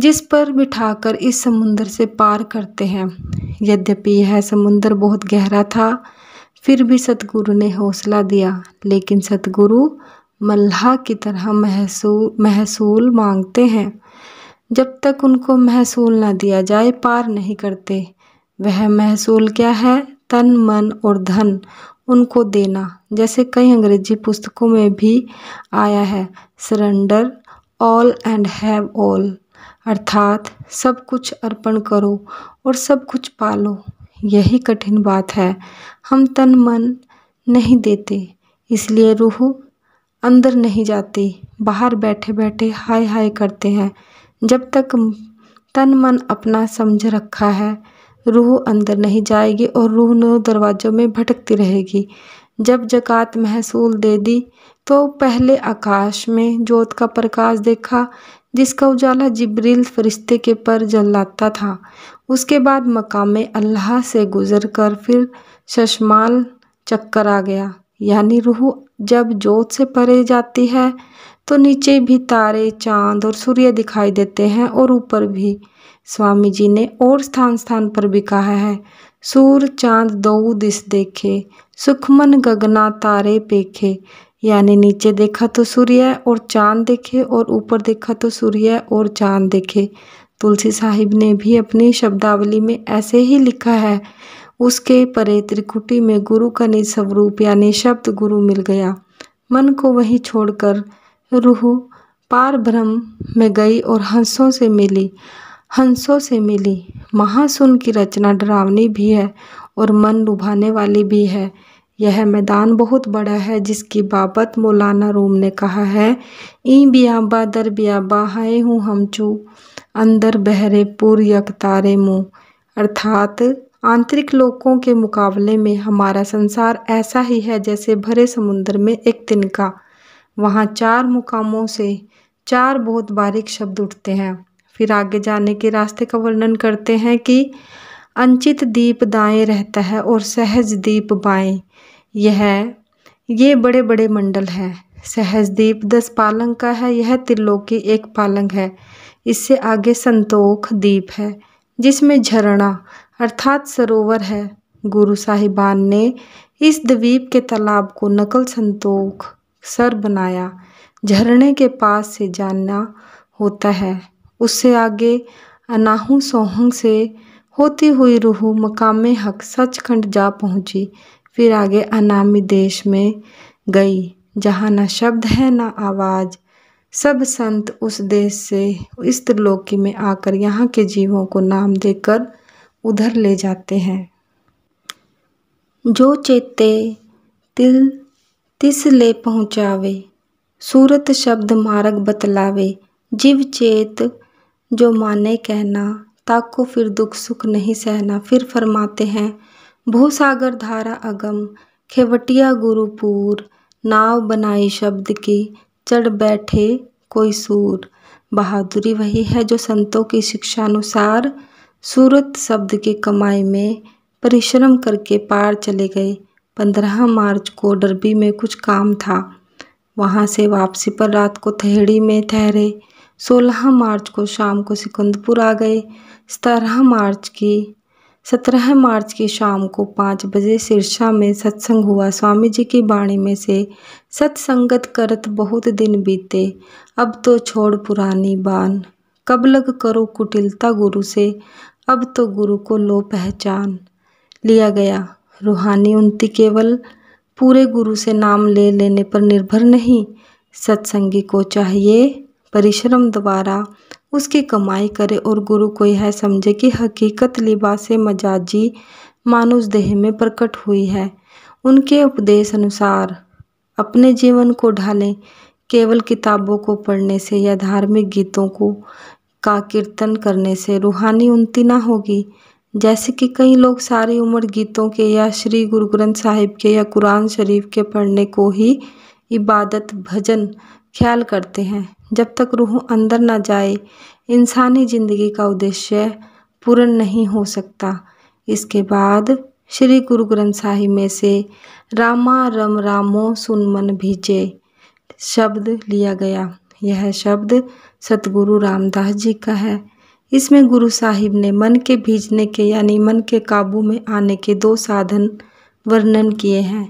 जिस पर बिठाकर इस समुंदर से पार करते हैं यद्यपि यह समुंदर बहुत गहरा था फिर भी सतगुरु ने हौसला दिया लेकिन सतगुरु मल्लाह की तरह महसूल महसूल मांगते हैं जब तक उनको महसूल ना दिया जाए पार नहीं करते वह महसूल क्या है तन मन और धन उनको देना जैसे कई अंग्रेजी पुस्तकों में भी आया है surrender all and have all अर्थात सब कुछ अर्पण करो और सब कुछ पालो यही कठिन बात है हम तन मन नहीं देते इसलिए रूह अंदर नहीं जाती बाहर बैठे बैठे हाय हाय करते हैं जब तक तन मन अपना समझ रखा है रूह अंदर नहीं जाएगी और रूह नौ दरवाज़ों में भटकती रहेगी जब जकात महसूल दे दी तो पहले आकाश में जोत का प्रकाश देखा जिसका उजाला जिब्रील फरिश्ते के पर जलाता था उसके बाद मकाम अल्लाह से गुजर कर फिर शशमाल चक्कर आ गया यानी रूह जब जोत से परे जाती है तो नीचे भी तारे चांद और सूर्य दिखाई देते हैं और ऊपर भी स्वामी जी ने और स्थान स्थान पर भी कहा है सूर चांद दो दिस देखे सुखमन गगना तारे पेखे यानी नीचे देखा तो सूर्य और चांद देखे और ऊपर देखा तो सूर्य और चांद देखे तुलसी साहिब ने भी अपनी शब्दावली में ऐसे ही लिखा है उसके परे त्रिकुटी में गुरु का निस्वरूप या शब्द गुरु मिल गया मन को वहीं छोड़कर रूह पार ब्रह्म में गई और हंसों से मिली हंसों से मिली महासुन की रचना डरावनी भी है और मन लुभाने वाली भी है यह मैदान बहुत बड़ा है जिसकी बाबत मौलाना रूम ने कहा है ई बियाबा दर बियाबा हाय हूँ हमचू अंदर बहरे पुर यकतारे मुँह अर्थात आंतरिक लोगों के मुकाबले में हमारा संसार ऐसा ही है जैसे भरे समुद्र में एक तिनका वहाँ चार मुकामों से चार बहुत बारीक शब्द उठते हैं फिर आगे जाने के रास्ते का वर्णन करते हैं कि अंचित दीप दाएं रहता है और सहज दीप बाएं यह ये बड़े बड़े मंडल हैं सहज दीप दस पालंग का है यह त्रिलोक की एक पालंग है इससे आगे संतोख दीप है जिसमें झरना अर्थात सरोवर है गुरु साहिबान ने इस द्वीप के तालाब को नकल संतोख सर बनाया झरने के पास से जाना होता है उससे आगे अनाहू सोहंग से होती हुई रूह मकाम हक सचखंड जा पहुंची फिर आगे अनामी देश में गई जहाँ न शब्द है न आवाज़ सब संत उस देश से इस त्रिलोकी में आकर यहाँ के जीवों को नाम देकर उधर ले जाते हैं जो चेते तिल तिस ले पहुँचावे सूरत शब्द मार्ग बतलावे जीव चेत जो माने कहना ताको फिर दुख सुख नहीं सहना फिर फरमाते हैं भूसागर धारा अगम खेवटिया गुरुपुर नाव बनाई शब्द की चढ़ बैठे कोई सूर बहादुरी वही है जो संतों की शिक्षानुसार सूरत शब्द के कमाई में परिश्रम करके पार चले गए पंद्रह मार्च को डरबी में कुछ काम था वहाँ से वापसी पर रात को थेड़ी में ठहरे सोलह मार्च को शाम को सिकंदपुर आ गए सतारह मार्च की सत्रह मार्च की शाम को पाँच बजे सिरसा में सत्संग हुआ स्वामी जी की वाणी में से सत्संगत करत बहुत दिन बीते अब तो छोड़ पुरानी बान कब लग करो कुटिलता गुरु से अब तो गुरु को लो पहचान लिया गया रूहानी उन्नति केवल पूरे गुरु से नाम ले लेने पर निर्भर नहीं सत्संगी को चाहिए परिश्रम द्वारा उसकी कमाई करे और गुरु को यह समझे कि हकीकत से मजाजी मानुष देह में प्रकट हुई है उनके उपदेश अनुसार अपने जीवन को ढालें केवल किताबों को पढ़ने से या धार्मिक गीतों को का कीर्तन करने से रूहानी उन्नति ना होगी जैसे कि कई लोग सारी उम्र गीतों के या श्री गुरु ग्रंथ साहिब के या कुरान शरीफ के पढ़ने को ही इबादत भजन ख्याल करते हैं जब तक रूह अंदर ना जाए इंसानी ज़िंदगी का उद्देश्य पूर्ण नहीं हो सकता इसके बाद श्री गुरु ग्रंथ साहिब में से रामा रम रामो सुन मन भीजे शब्द लिया गया यह शब्द सतगुरु रामदास जी का है इसमें गुरु साहिब ने मन के भीजने के यानी मन के काबू में आने के दो साधन वर्णन किए हैं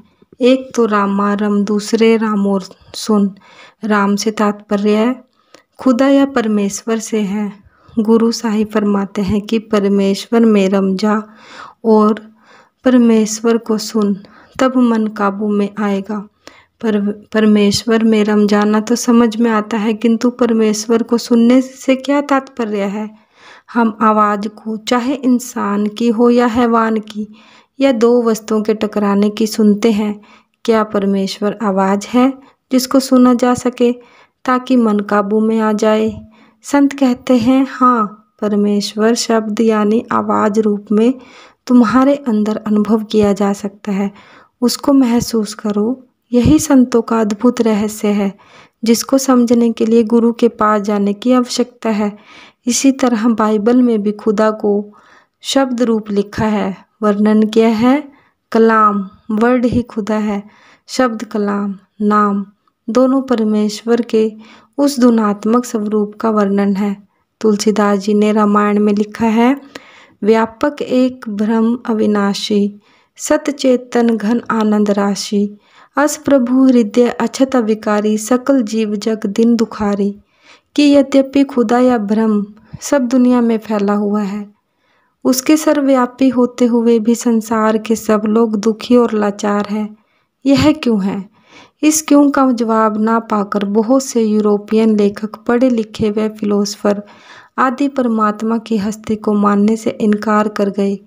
एक तो रामा रम दूसरे रामोर सुन राम से तात्पर्य है खुदा या परमेश्वर से है गुरु साहिब फरमाते हैं कि परमेश्वर में रम जा और परमेश्वर को सुन तब मन काबू में आएगा पर परमेश्वर में रम जाना तो समझ में आता है किंतु परमेश्वर को सुनने से क्या तात्पर्य है हम आवाज़ को चाहे इंसान की हो या हैवान की या दो वस्तुओं के टकराने की सुनते हैं क्या परमेश्वर आवाज़ है जिसको सुना जा सके ताकि मन काबू में आ जाए संत कहते हैं हाँ परमेश्वर शब्द यानी आवाज़ रूप में तुम्हारे अंदर अनुभव किया जा सकता है उसको महसूस करो यही संतों का अद्भुत रहस्य है जिसको समझने के लिए गुरु के पास जाने की आवश्यकता है इसी तरह बाइबल में भी खुदा को शब्द रूप लिखा है वर्णन किया है कलाम वर्ड ही खुदा है शब्द कलाम नाम दोनों परमेश्वर के उस दुनात्मक स्वरूप का वर्णन है तुलसीदास जी ने रामायण में लिखा है व्यापक एक भ्रम अविनाशी सत चेतन घन आनंद राशि अस प्रभु हृदय अछत विकारी सकल जीव जग दिन दुखारी कि यद्यपि खुदा या भ्रम सब दुनिया में फैला हुआ है उसके सर्वव्यापी होते हुए भी संसार के सब लोग दुखी और लाचार हैं यह क्यों है इस क्यों का जवाब ना पाकर बहुत से यूरोपियन लेखक पढ़े लिखे व फिलोसफर आदि परमात्मा की हस्ती को मानने से इनकार कर गए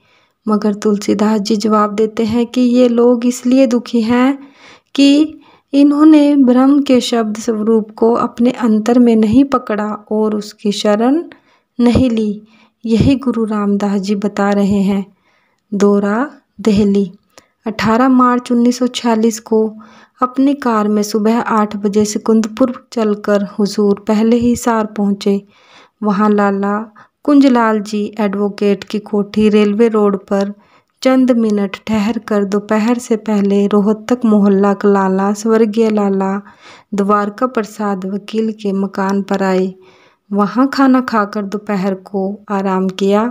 मगर तुलसीदास जी जवाब देते हैं कि ये लोग इसलिए दुखी हैं कि इन्होंने ब्रह्म के शब्द स्वरूप को अपने अंतर में नहीं पकड़ा और उसकी शरण नहीं ली यही गुरु रामदास जी बता रहे हैं दौरा दहली 18 मार्च 1946 को अपनी कार में सुबह आठ बजे से कुंदपुर चलकर हुजूर पहले ही सार पहुँचे वहाँ लाला कुंजलाल जी एडवोकेट की कोठी रेलवे रोड पर चंद मिनट ठहर कर दोपहर से पहले रोहतक मोहल्ला कलाला स्वर्गीय लाला द्वारका प्रसाद वकील के मकान पर आए वहाँ खाना खाकर दोपहर को आराम किया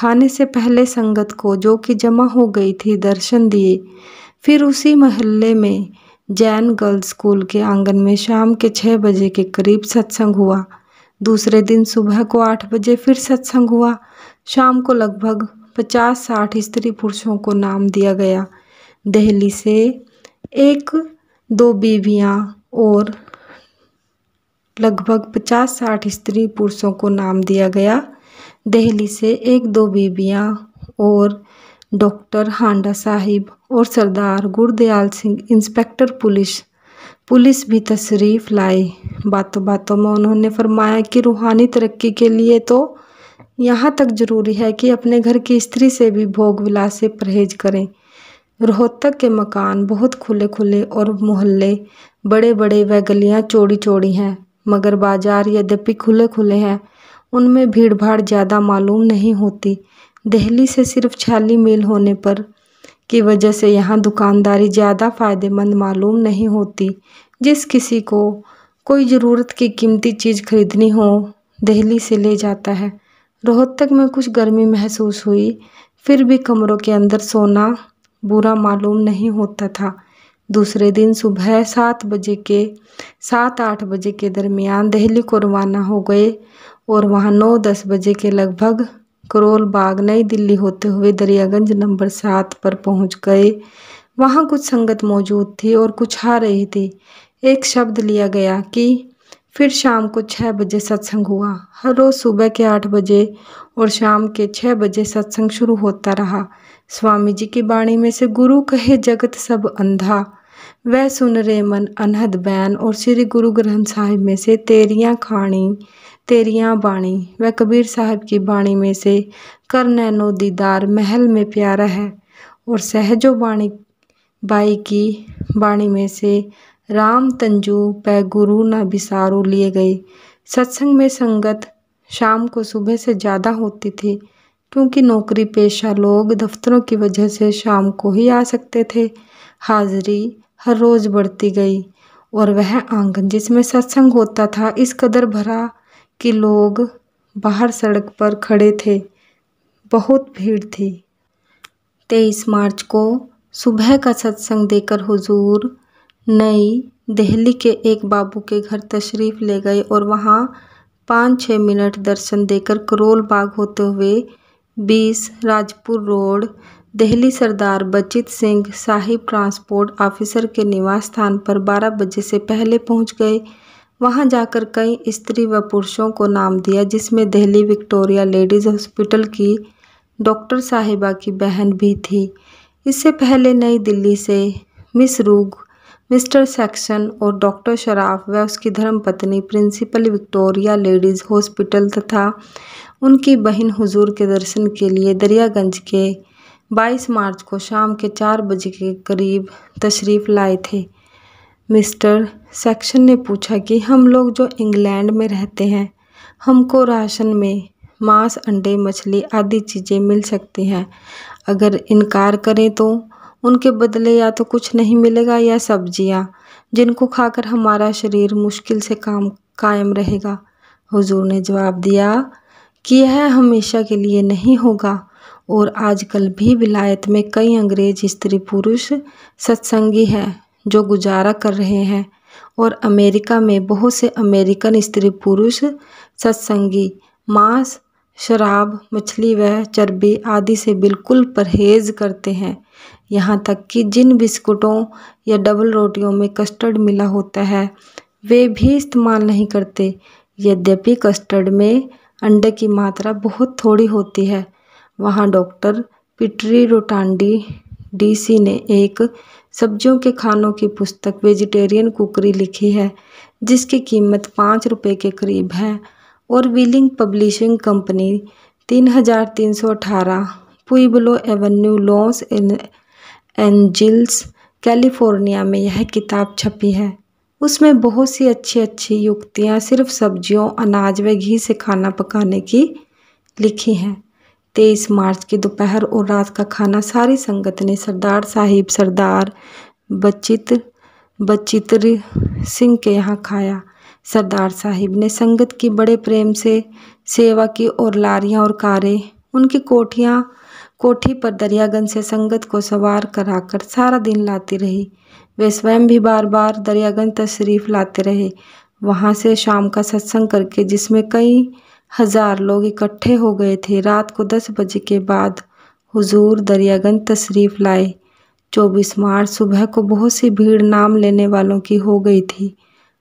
खाने से पहले संगत को जो कि जमा हो गई थी दर्शन दिए फिर उसी महल्ले में जैन गर्ल्स स्कूल के आंगन में शाम के छः बजे के करीब सत्संग हुआ दूसरे दिन सुबह को आठ बजे फिर सत्संग हुआ शाम को लगभग पचास साठ स्त्री पुरुषों को नाम दिया गया दहली से एक दो बीवियाँ और लगभग पचास साठ स्त्री पुरुषों को नाम दिया गया दहली से एक दो बीबियाँ और डॉक्टर हांडा साहिब और सरदार Gurdayal Singh inspector police police भी तशरीफ़ लाए बातों बातों में उन्होंने फरमाया कि रूहानी तरक्की के लिए तो यहाँ तक जरूरी है कि अपने घर की स्त्री से भी भोग विलास से परहेज करें रोहतक के मकान बहुत खुले खुले और मोहल्ले बड़े बड़े व गलियाँ चौड़ी चौड़ी हैं मगर बाजार यद्यपि खुले खुले हैं उनमें भीड़ भाड़ ज़्यादा मालूम नहीं होती दिल्ली से सिर्फ छाली मील होने पर की वजह से यहाँ दुकानदारी ज़्यादा फ़ायदेमंद मालूम नहीं होती जिस किसी को कोई ज़रूरत की कीमती चीज़ खरीदनी हो दिल्ली से ले जाता है रोहतक में कुछ गर्मी महसूस हुई फिर भी कमरों के अंदर सोना बुरा मालूम नहीं होता था दूसरे दिन सुबह सात बजे के सात आठ बजे के दरमियान दिल्ली को रवाना हो गए और वहाँ नौ दस बजे के लगभग करोल बाग नई दिल्ली होते हुए दरियागंज नंबर सात पर पहुँच गए वहाँ कुछ संगत मौजूद थी और कुछ आ रही थी एक शब्द लिया गया कि फिर शाम को छः बजे सत्संग हुआ हर रोज़ सुबह के आठ बजे और शाम के छः बजे सत्संग शुरू होता रहा स्वामी जी की वाणी में से गुरु कहे जगत सब अंधा वह सुन रे मन अनहद बैन और श्री गुरु ग्रंथ साहिब में से तेरियां खाणी तेरियां बाणी वह कबीर साहब की बाणी में से कर नैनो दीदार महल में प्यारा है और सहजो बाणी बाई की बाणी में से राम तंजु पै गुरु न बिसारो लिए गए सत्संग में संगत शाम को सुबह से ज़्यादा होती थी क्योंकि नौकरी पेशा लोग दफ्तरों की वजह से शाम को ही आ सकते थे हाजिरी हर रोज़ बढ़ती गई और वह आंगन जिसमें सत्संग होता था इस कदर भरा कि लोग बाहर सड़क पर खड़े थे बहुत भीड़ थी तेईस मार्च को सुबह का सत्संग देकर हुजूर नई दिल्ली के एक बाबू के घर तशरीफ़ ले गए और वहाँ पाँच छः मिनट दर्शन देकर करोल बाग होते हुए बीस राजपुर रोड दिल्ली सरदार बचित सिंह साहिब ट्रांसपोर्ट ऑफिसर के निवास स्थान पर बारह बजे से पहले पहुँच गए वहां जाकर कई स्त्री व पुरुषों को नाम दिया जिसमें दिल्ली विक्टोरिया लेडीज़ हॉस्पिटल की डॉक्टर साहिबा की बहन भी थी इससे पहले नई दिल्ली से मिस रूग मिस्टर सेक्शन और डॉक्टर शराफ व उसकी धर्मपत्नी प्रिंसिपल विक्टोरिया लेडीज़ हॉस्पिटल तथा उनकी बहन हुजूर के दर्शन के लिए दरियागंज के 22 मार्च को शाम के चार बजे के करीब तशरीफ़ लाए थे मिस्टर सेक्शन ने पूछा कि हम लोग जो इंग्लैंड में रहते हैं हमको राशन में मांस अंडे मछली आदि चीज़ें मिल सकती हैं अगर इनकार करें तो उनके बदले या तो कुछ नहीं मिलेगा या सब्जियां जिनको खाकर हमारा शरीर मुश्किल से काम कायम रहेगा हुजूर ने जवाब दिया कि यह हमेशा के लिए नहीं होगा और आजकल भी विलायत में कई अंग्रेज स्त्री पुरुष सत्संगी हैं जो गुजारा कर रहे हैं और अमेरिका में बहुत से अमेरिकन स्त्री पुरुष सत्संगी मांस शराब मछली व चर्बी आदि से बिल्कुल परहेज करते हैं यहाँ तक कि जिन बिस्कुटों या डबल रोटियों में कस्टर्ड मिला होता है वे भी इस्तेमाल नहीं करते यद्यपि कस्टर्ड में अंडे की मात्रा बहुत थोड़ी होती है वहाँ डॉक्टर पिटरी रोटांडी डीसी ने एक सब्जियों के खानों की पुस्तक वेजिटेरियन कुकरी लिखी है जिसकी कीमत पाँच रुपये के करीब है और विलिंग पब्लिशिंग कंपनी तीन हज़ार तीन सौ अठारह Pueblo Avenue Los Angeles California में यह किताब छपी है उसमें बहुत सी अच्छी अच्छी युक्तियाँ सिर्फ सब्जियों अनाज व घी से खाना पकाने की लिखी हैं तेईस मार्च की दोपहर और रात का खाना सारी संगत ने सरदार साहिब सरदार बचित बचित्र सिंह के यहाँ खाया सरदार साहिब ने संगत की बड़े प्रेम से सेवा की और लारियाँ और कारें उनकी कोठियाँ कोठी पर दरियागंज से संगत को सवार कराकर सारा दिन लाती रही वे स्वयं भी बार बार दरियागंज तशरीफ़ लाते रहे वहाँ से शाम का सत्संग करके जिसमें कई हज़ार लोग इकट्ठे हो गए थे रात को दस बजे के बाद हुजूर दरियागंज तशरीफ़ लाए चौबीस मार्च सुबह को बहुत सी भीड़ नाम लेने वालों की हो गई थी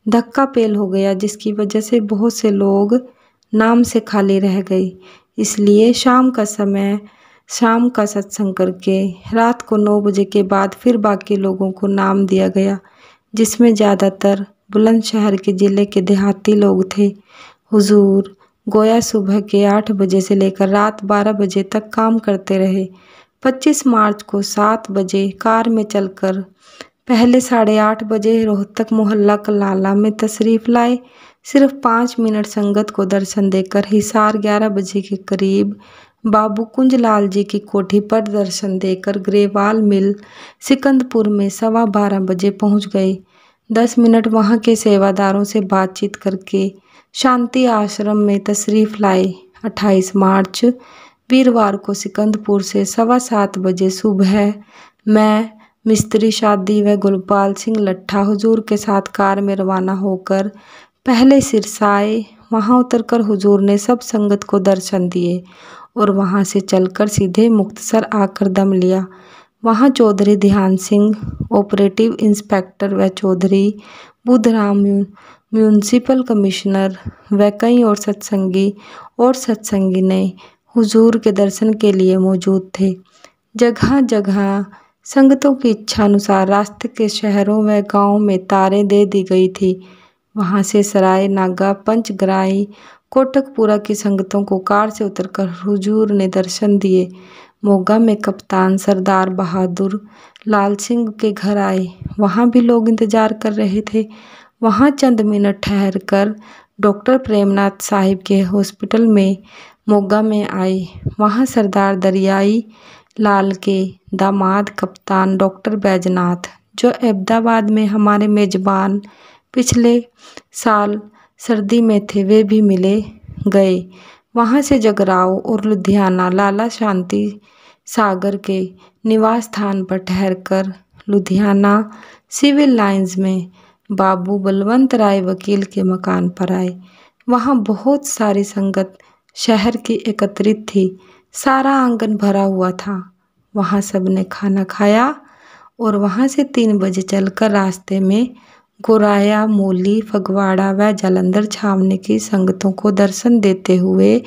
धक्का पेल हो गया जिसकी वजह से बहुत से लोग नाम से खाली रह गए इसलिए शाम का समय शाम का सत्संग करके रात को नौ बजे के बाद फिर बाकी लोगों को नाम दिया गया जिसमें ज़्यादातर बुलंदशहर के ज़िले के देहाती लोग थे हुजूर गोया सुबह के आठ बजे से लेकर रात बारह बजे तक काम करते रहे 25 मार्च को सात बजे कार में चलकर पहले साढ़े आठ बजे रोहतक मोहल्ला कलाला में तशरीफ़ लाए सिर्फ पाँच मिनट संगत को दर्शन देकर हिसार ग्यारह बजे के करीब बाबू कुंजलाल जी की कोठी पर दर्शन देकर ग्रेवाल मिल सिकंदपुर में सवा बारह बजे पहुंच गए दस मिनट वहां के सेवादारों से बातचीत करके शांति आश्रम में तशरीफ़ लाए अट्ठाईस मार्च वीरवार को सिकंदपुर से सवा सात बजे सुबह मैं मिस्त्री शादी व गुलपाल सिंह लट्ठा हुजूर के साथ कार में रवाना होकर पहले सिरसाए वहाँ उतरकर हुजूर ने सब संगत को दर्शन दिए और वहाँ से चलकर सीधे मुक्तसर आकर दम लिया वहाँ चौधरी ध्यान सिंह ऑपरेटिव इंस्पेक्टर व चौधरी बुधराम म्यूनसिपल कमिश्नर व कई और सत्संगी और सत्संगी ने हुजूर के दर्शन के लिए मौजूद थे जगह जगह संगतों की इच्छा अनुसार रास्ते के शहरों व गांवों में तारें दे दी गई थी वहाँ से सराय नागा पंचग्राई कोटकपुरा की संगतों को कार से उतरकर हुजूर ने दर्शन दिए मोगा में कप्तान सरदार बहादुर लाल सिंह के घर आए वहाँ भी लोग इंतजार कर रहे थे वहाँ चंद मिनट ठहर कर डॉक्टर प्रेमनाथ साहिब के हॉस्पिटल में मोगा में आए वहाँ सरदार दरियाई लाल के दामाद कप्तान डॉक्टर बैजनाथ जो अहमदाबाद में हमारे मेज़बान पिछले साल सर्दी में थे वे भी मिले गए वहाँ से जगराओ और लुधियाना लाला शांति सागर के निवास स्थान पर ठहरकर लुधियाना सिविल लाइंस में बाबू बलवंत राय वकील के मकान पर आए वहाँ बहुत सारी संगत शहर की एकत्रित थी सारा आंगन भरा हुआ था वहाँ सब ने खाना खाया और वहाँ से तीन बजे चलकर रास्ते में गोराया मूली फगवाड़ा व जालंधर छावनी की संगतों को दर्शन देते हुए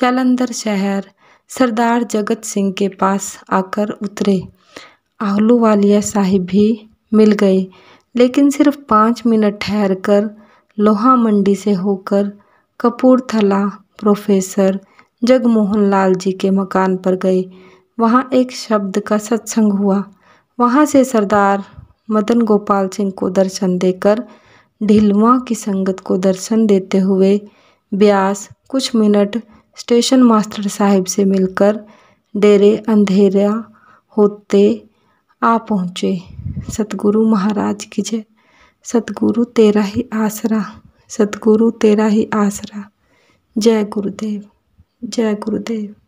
जालंधर शहर सरदार जगत सिंह के पास आकर उतरे आहलू वालिया साहिब भी मिल गए लेकिन सिर्फ पाँच मिनट ठहर कर लोहा मंडी से होकर कपूरथला प्रोफेसर जगमोहन लाल जी के मकान पर गए वहाँ एक शब्द का सत्संग हुआ वहाँ से सरदार मदन गोपाल सिंह को दर्शन देकर ढिलवा की संगत को दर्शन देते हुए ब्यास कुछ मिनट स्टेशन मास्टर साहब से मिलकर डेरे अंधेरा होते आ पहुँचे सतगुरु महाराज की जय सतगुरु तेरा ही आसरा सतगुरु तेरा ही आसरा जय गुरुदेव जय गुरुदेव